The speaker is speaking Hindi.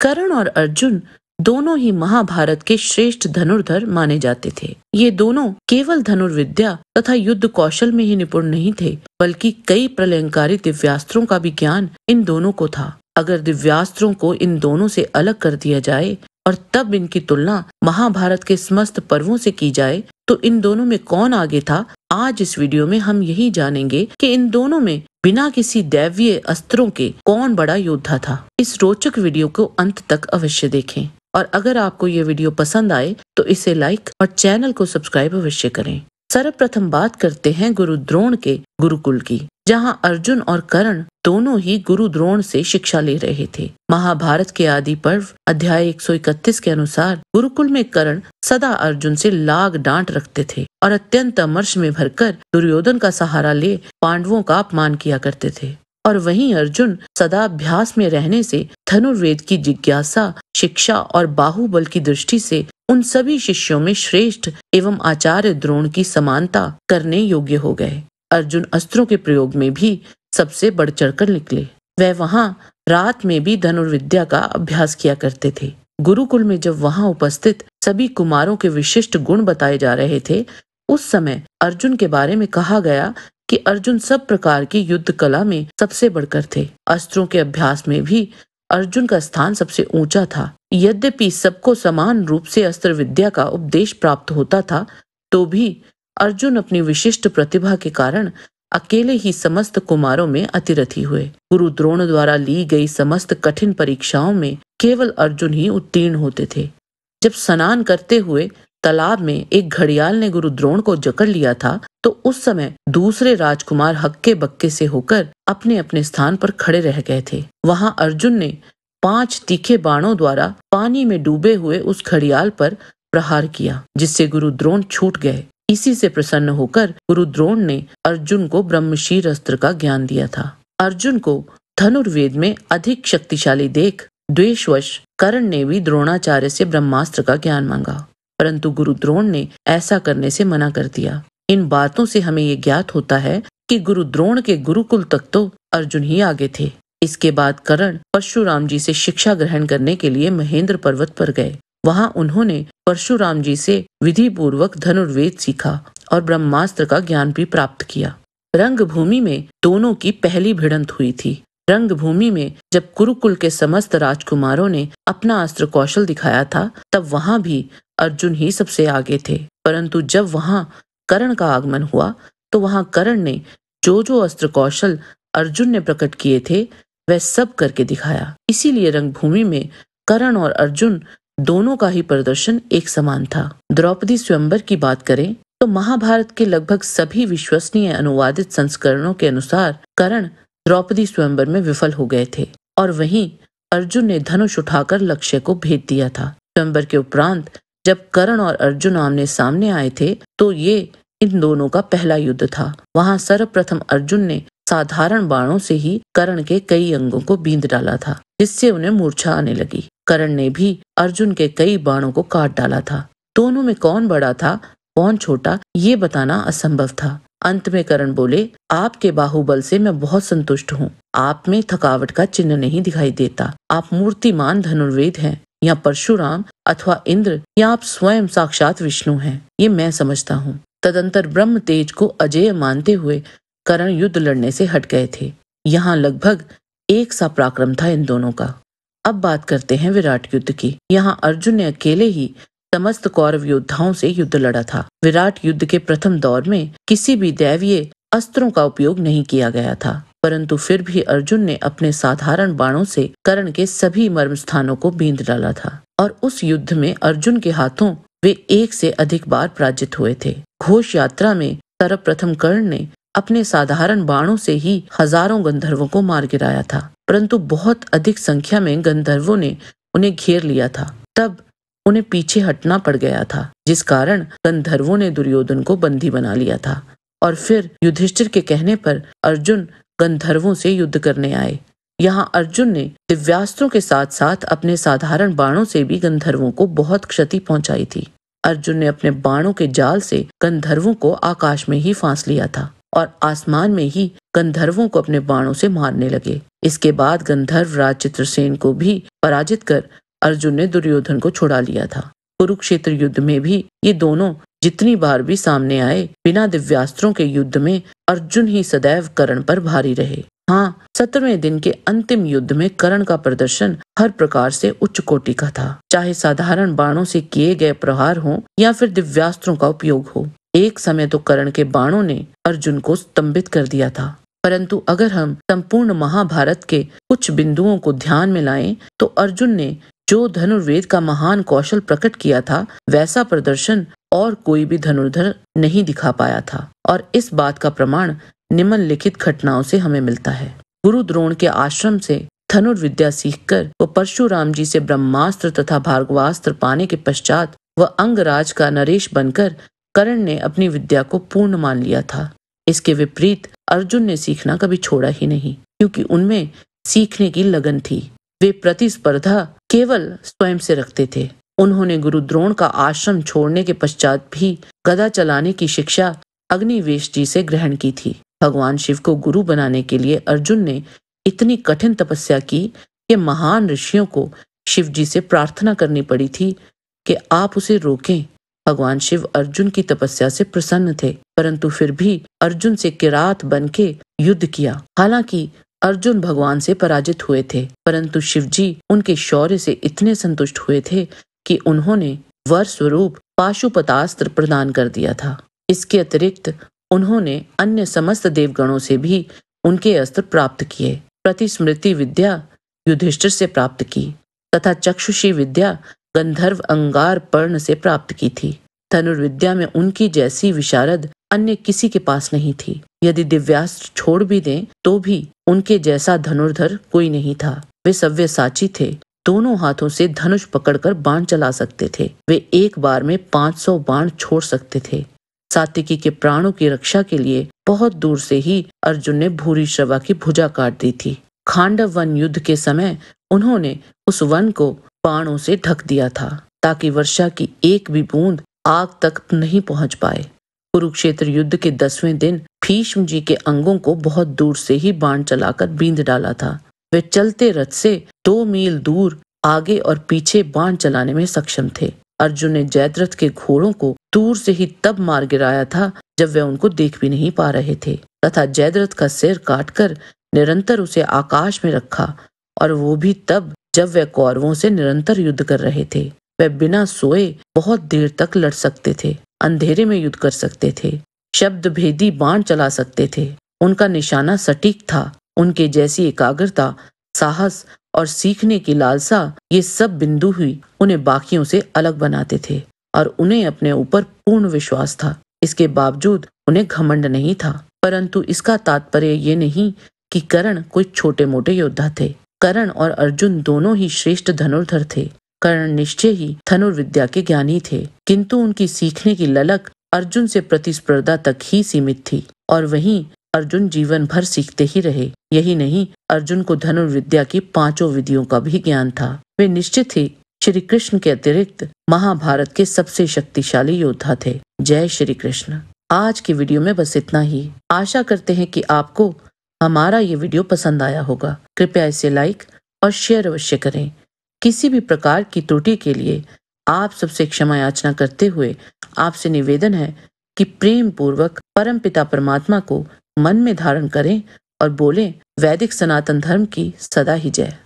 करण और अर्जुन दोनों ही महाभारत के श्रेष्ठ धनुर्धर माने जाते थे ये दोनों केवल धनुर्विद्या तथा युद्ध कौशल में ही निपुण नहीं थे बल्कि कई प्रलयकारी दिव्यास्त्रों का भी ज्ञान इन दोनों को था अगर दिव्यास्त्रों को इन दोनों से अलग कर दिया जाए और तब इनकी तुलना महाभारत के समस्त पर्वों से की जाए तो इन दोनों में कौन आगे था आज इस वीडियो में हम यही जानेंगे कि इन दोनों में बिना किसी दैवीय अस्त्रों के कौन बड़ा योद्धा था इस रोचक वीडियो को अंत तक अवश्य देखें और अगर आपको ये वीडियो पसंद आए तो इसे लाइक और चैनल को सब्सक्राइब अवश्य करें सर्वप्रथम बात करते हैं गुरु द्रोण के गुरुकुल की जहां अर्जुन और करण दोनों ही गुरु द्रोण से शिक्षा ले रहे थे महाभारत के आदि पर्व अध्याय 131 के अनुसार गुरुकुल में करण सदा अर्जुन से लाग डांट रखते थे और अत्यंत अमर्ष में भरकर दुर्योधन का सहारा ले पांडवों का अपमान किया करते थे और वहीं अर्जुन सदा अभ्यास में रहने से धनुर्वेद की जिज्ञासा शिक्षा और बाहुबल की दृष्टि से उन सभी शिष्यों में श्रेष्ठ एवं आचार्य द्रोण की समानता करने योग्य हो गए अर्जुन अस्त्रों के प्रयोग में भी सबसे बढ़ चढ़कर निकले वह वहाँ रात में भी धनुर्विद्या का अभ्यास किया करते थे गुरुकुल में जब वहाँ उपस्थित सभी कुमारों के विशिष्ट गुण बताए जा रहे थे उस समय अर्जुन के बारे में कहा गया कि अर्जुन सब प्रकार की युद्ध कला में सबसे बढ़कर थे अस्त्रों के अभ्यास में भी अर्जुन का स्थान सबसे ऊंचा था यद्यपि सबको समान रूप से अस्त्र विद्या का उपदेश प्राप्त होता था तो भी अर्जुन अपनी विशिष्ट प्रतिभा के कारण अकेले ही समस्त कुमारों में अतिरथी हुए गुरु द्रोण द्वारा ली गई समस्त कठिन परीक्षाओं में केवल अर्जुन ही उत्तीर्ण होते थे जब स्नान करते हुए तालाब में एक घड़ियाल ने गुरु द्रोण को जकड़ लिया था तो उस समय दूसरे राजकुमार हक्के बक्के से होकर अपने अपने स्थान पर खड़े रह गए थे वहां अर्जुन ने पांच तीखे बाणों द्वारा पानी में डूबे हुए उस घड़ियाल पर प्रहार किया जिससे गुरु द्रोण छूट गए इसी से प्रसन्न होकर गुरु द्रोण ने अर्जुन को ब्रह्मशीर अस्त्र का ज्ञान दिया था अर्जुन को धनुर्वेद में अधिक शक्तिशाली देख द्वेशवश करण ने भी द्रोणाचार्य से ब्रह्मास्त्र का ज्ञान मांगा परंतु गुरु द्रोण ने ऐसा करने से मना कर दिया इन बातों से हमें ये ज्ञात होता है कि गुरु द्रोण के गुरुकुल तक तो अर्जुन ही आगे थे इसके बाद करण परशुराम जी से शिक्षा ग्रहण करने के लिए महेंद्र पर्वत पर गए वहां उन्होंने परशुराम जी से विधि पूर्वक धनुर्वेद सीखा और ब्रह्मास्त्र का ज्ञान भी प्राप्त किया रंगभूमि में दोनों की पहली भिड़ंत हुई थी रंगभूमि में जब कुरुकुल के समस्त राजकुमारों ने अपना अस्त्र कौशल दिखाया था तब वहां भी अर्जुन ही सबसे आगे थे परंतु जब वहां करण का आगमन हुआ तो वहां करण ने जो जो अस्त्र कौशल अर्जुन ने प्रकट किए थे वह सब करके दिखाया इसीलिए रंगभूमि में करण और अर्जुन दोनों का ही प्रदर्शन एक समान था द्रौपदी स्वयंबर की बात करें तो महाभारत के लगभग सभी विश्वसनीय अनुवादित संस्करणों के अनुसार करण द्रौपदी स्वयंवर में विफल हो गए थे और वहीं अर्जुन ने धनुष उठाकर लक्ष्य को भेज दिया था स्वयंवर के उपरांत जब करण और अर्जुन आमने सामने आए थे तो ये इन दोनों का पहला युद्ध था वहां सर्वप्रथम अर्जुन ने साधारण बाणों से ही करण के कई अंगों को बींद डाला था जिससे उन्हें मूर्छा आने लगी करण ने भी अर्जुन के कई बाणों को काट डाला था दोनों में कौन बड़ा था कौन छोटा ये बताना असंभव था अंत में करण बोले आपके बाहुबल से मैं बहुत संतुष्ट हूँ आप में थकावट का चिन्ह नहीं दिखाई देता आप मूर्तिमान धनुर्वेद हैं या परशुराम अथवा इंद्र या आप स्वयं साक्षात विष्णु हैं ये मैं समझता हूँ तदंतर ब्रह्म तेज को अजय मानते हुए करण युद्ध लड़ने से हट गए थे यहाँ लगभग एक सा पराक्रम था इन दोनों का अब बात करते हैं विराट युद्ध की यहाँ अर्जुन ने अकेले ही समस्त कौरव योद्धाओं से युद्ध लड़ा था विराट युद्ध के प्रथम दौर में किसी भी दैवीय अस्त्रों का उपयोग नहीं किया गया था परंतु फिर भी अर्जुन ने अपने साधारण बाणों से कर्ण के सभी मर्म स्थानों को बींद डाला था और उस युद्ध में अर्जुन के हाथों वे एक से अधिक बार पराजित हुए थे घोष यात्रा में सर्वप्रथम कर्ण ने अपने साधारण बाणों से ही हजारों गंधर्वों को मार गिराया था परंतु बहुत अधिक संख्या में गंधर्वों ने उन्हें घेर लिया था तब उन्हें पीछे हटना पड़ गया था जिस कारण गंधर्वों ने दुर्योधन को बंदी बना लिया था और फिर युधिष्ठिर के कहने पर अर्जुन गंधर्वों से युद्ध करने आए यहाँ अर्जुन ने दिव्यास्त्रों के साथ साथ अपने साधारण बाणों से भी गंधर्वों को बहुत क्षति पहुंचाई थी अर्जुन ने अपने बाणों के जाल से गंधर्वों को आकाश में ही फांस लिया था और आसमान में ही गंधर्वों को अपने बाणों से मारने लगे इसके बाद गंधर्व राज चित्रसेन को भी पराजित कर अर्जुन ने दुर्योधन को छुड़ा लिया था कुरुक्षेत्र युद्ध में भी ये दोनों जितनी बार भी सामने आए बिना दिव्यास्त्रों के युद्ध में अर्जुन ही सदैव करण पर भारी रहे हाँ सत्रहवें दिन के अंतिम युद्ध में करण का प्रदर्शन हर प्रकार से उच्च कोटि का था चाहे साधारण बाणों से किए गए प्रहार हो या फिर दिव्यास्त्रों का उपयोग हो एक समय तो करण के बाणों ने अर्जुन को स्तंभित कर दिया था परंतु अगर हम संपूर्ण महाभारत के कुछ बिंदुओं को ध्यान में लाएं तो अर्जुन ने जो धनुर्वेद का महान कौशल प्रकट किया था वैसा प्रदर्शन और कोई भी धनुर्धर नहीं दिखा पाया था और इस बात का प्रमाण निम्नलिखित घटनाओं से हमें मिलता है गुरु द्रोण के आश्रम से धनुर्विद्या सीखकर वो परशुराम जी से ब्रह्मास्त्र तथा भार्गवास्त्र पाने के पश्चात वह अंगराज का नरेश बनकर करण ने अपनी विद्या को पूर्ण मान लिया था इसके विपरीत अर्जुन ने सीखना कभी छोड़ा ही नहीं क्योंकि उनमें सीखने की लगन थी वे प्रतिस्पर्धा केवल स्वयं से रखते थे उन्होंने गुरु द्रोण का आश्रम छोड़ने के पश्चात भी गदा चलाने की शिक्षा अग्निवेश जी से ग्रहण की थी भगवान शिव को गुरु बनाने के लिए अर्जुन ने इतनी कठिन तपस्या की कि महान ऋषियों को शिव जी से प्रार्थना करनी पड़ी थी कि आप उसे रोकें भगवान शिव अर्जुन की तपस्या से प्रसन्न थे परंतु फिर भी अर्जुन से किरात बन के युद्ध किया हालांकि अर्जुन भगवान से पराजित हुए थे परंतु शिवजी उनके शौर्य से इतने संतुष्ट हुए थे कि उन्होंने वर स्वरूप पाशुपतास्त्र प्रदान कर दिया था इसके अतिरिक्त उन्होंने अन्य समस्त देवगणों से भी उनके अस्त्र प्राप्त किए प्रतिस्मृति विद्या युधिष्ठिर से प्राप्त की तथा चक्षुषी विद्या गंधर्व अंगार पर्ण से प्राप्त की थी धनुर्विद्या में उनकी जैसी विशारद अन्य किसी के पास नहीं थी यदि दिव्यास्त्र छोड़ भी दें तो भी उनके जैसा धनुर्धर कोई नहीं था वे सव्य साची थे दोनों हाथों से धनुष पकड़कर बाण चला सकते थे वे एक बार में 500 बाण छोड़ सकते थे सात्विकी के प्राणों की रक्षा के लिए बहुत दूर से ही अर्जुन ने भूरी श्रवा की भुजा काट दी थी खांडव वन युद्ध के समय उन्होंने उस वन को बाणों से ढक दिया था ताकि वर्षा की एक भी बूंद आग तक नहीं पहुंच पाए कुरुक्षेत्र युद्ध के दसवें दिन भीष्म जी के अंगों को बहुत दूर से ही बाण चलाकर बींद डाला था वे चलते रथ से दो मील दूर आगे और पीछे बाण चलाने में सक्षम थे अर्जुन ने जयद्रथ के घोड़ों को दूर से ही तब मार गिराया था जब वे उनको देख भी नहीं पा रहे थे तथा जयद्रथ का सिर काटकर निरंतर उसे आकाश में रखा और वो भी तब जब वे कौरवों से निरंतर युद्ध कर रहे थे वे बिना सोए बहुत देर तक लड़ सकते थे अंधेरे में युद्ध कर सकते थे शब्द भेदी बाण चला सकते थे उनका निशाना सटीक था उनके जैसी एकाग्रता साहस और सीखने की लालसा ये सब बिंदु हुई उन्हें बाकियों से अलग बनाते थे और उन्हें अपने ऊपर पूर्ण विश्वास था इसके बावजूद उन्हें घमंड नहीं था परंतु इसका तात्पर्य ये नहीं कि करण कोई छोटे मोटे योद्धा थे करण और अर्जुन दोनों ही श्रेष्ठ धनुर्धर थे कर्ण निश्चय ही धनुर्विद्या के ज्ञानी थे किंतु उनकी सीखने की ललक अर्जुन से प्रतिस्पर्धा तक ही सीमित थी और वहीं अर्जुन जीवन भर सीखते ही रहे यही नहीं अर्जुन को धनुर्विद्या की पांचों विधियों का भी ज्ञान था वे निश्चित ही श्री कृष्ण के अतिरिक्त महाभारत के सबसे शक्तिशाली योद्धा थे जय श्री कृष्ण आज की वीडियो में बस इतना ही आशा करते हैं कि आपको हमारा ये वीडियो पसंद आया होगा कृपया इसे लाइक और शेयर अवश्य करें किसी भी प्रकार की त्रुटि के लिए आप सबसे क्षमा याचना करते हुए आपसे निवेदन है कि प्रेम पूर्वक परम पिता परमात्मा को मन में धारण करें और बोलें वैदिक सनातन धर्म की सदा ही जय